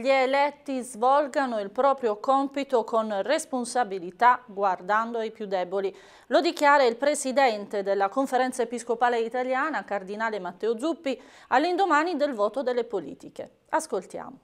gli eletti svolgano il proprio compito con responsabilità guardando ai più deboli. Lo dichiara il presidente della Conferenza Episcopale Italiana, Cardinale Matteo Zuppi, all'indomani del voto delle politiche. Ascoltiamo.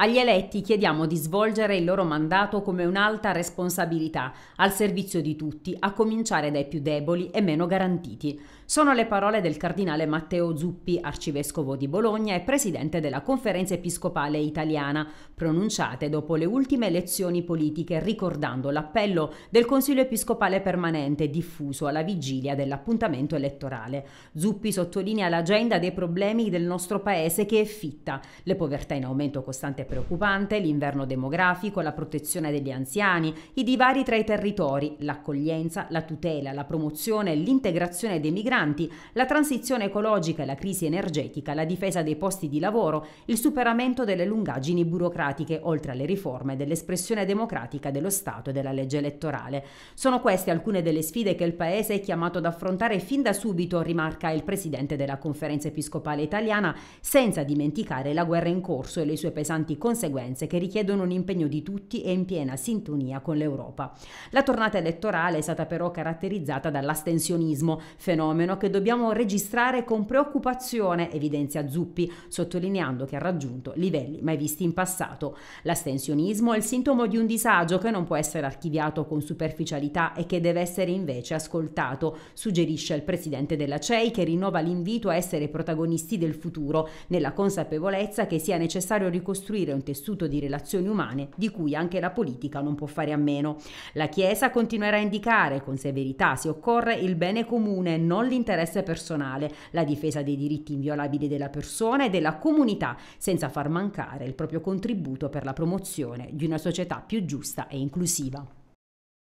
Agli eletti chiediamo di svolgere il loro mandato come un'alta responsabilità, al servizio di tutti, a cominciare dai più deboli e meno garantiti. Sono le parole del cardinale Matteo Zuppi, arcivescovo di Bologna e presidente della Conferenza Episcopale Italiana, pronunciate dopo le ultime elezioni politiche, ricordando l'appello del Consiglio Episcopale Permanente diffuso alla vigilia dell'appuntamento elettorale. Zuppi sottolinea l'agenda dei problemi del nostro paese che è fitta, le povertà in aumento costante preoccupante l'inverno demografico, la protezione degli anziani, i divari tra i territori, l'accoglienza, la tutela, la promozione l'integrazione dei migranti, la transizione ecologica e la crisi energetica, la difesa dei posti di lavoro, il superamento delle lungaggini burocratiche, oltre alle riforme dell'espressione democratica dello Stato e della legge elettorale. Sono queste alcune delle sfide che il Paese è chiamato ad affrontare fin da subito, rimarca il Presidente della Conferenza Episcopale Italiana, senza dimenticare la guerra in corso e le sue pesanti conseguenze che richiedono un impegno di tutti e in piena sintonia con l'Europa. La tornata elettorale è stata però caratterizzata dall'astensionismo, fenomeno che dobbiamo registrare con preoccupazione, evidenzia Zuppi, sottolineando che ha raggiunto livelli mai visti in passato. L'astensionismo è il sintomo di un disagio che non può essere archiviato con superficialità e che deve essere invece ascoltato, suggerisce il presidente della CEI che rinnova l'invito a essere protagonisti del futuro, nella consapevolezza che sia necessario ricostruire costruire un tessuto di relazioni umane di cui anche la politica non può fare a meno. La Chiesa continuerà a indicare con severità, se occorre, il bene comune, non l'interesse personale, la difesa dei diritti inviolabili della persona e della comunità, senza far mancare il proprio contributo per la promozione di una società più giusta e inclusiva.